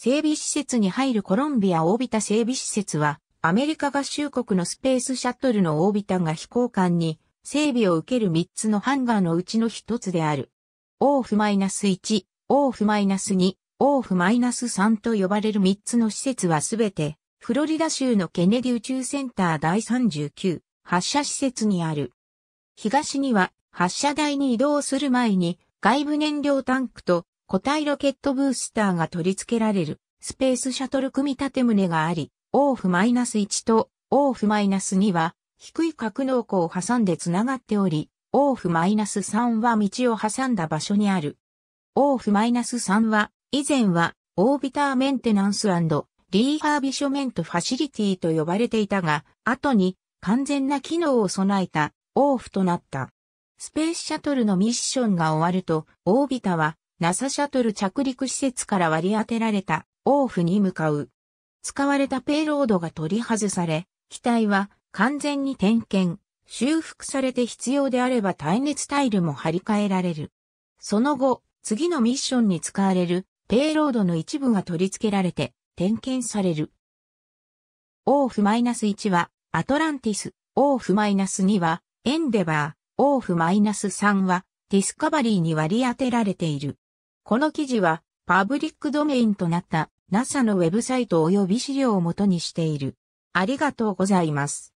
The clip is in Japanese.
整備施設に入るコロンビアオービタ整備施設は、アメリカ合衆国のスペースシャトルのオービタが飛行艦に整備を受ける3つのハンガーのうちの1つである。オ OF-1、OF-2、ナス3と呼ばれる3つの施設はすべて、フロリダ州のケネディ宇宙センター第39発射施設にある。東には発射台に移動する前に外部燃料タンクと固体ロケットブースターが取り付けられるスペースシャトル組み立て棟があり、オナス1とオナス2は低い格納庫を挟んでつながっており、オナス3は道を挟んだ場所にある。オナス3は以前はオービターメンテナンスリーハービショメントファシリティと呼ばれていたが、後に完全な機能を備えたオーフとなった。スペースシャトルのミッションが終わると、オービタは NASA シャトル着陸施設から割り当てられたオーフに向かう。使われたペイロードが取り外され、機体は完全に点検、修復されて必要であれば耐熱タイルも張り替えられる。その後、次のミッションに使われるペイロードの一部が取り付けられて点検される。オーフ -1 はアトランティス、オーフ -2 はエンデバー、オーフ -3 はディスカバリーに割り当てられている。この記事はパブリックドメインとなった NASA のウェブサイト及び資料をもとにしている。ありがとうございます。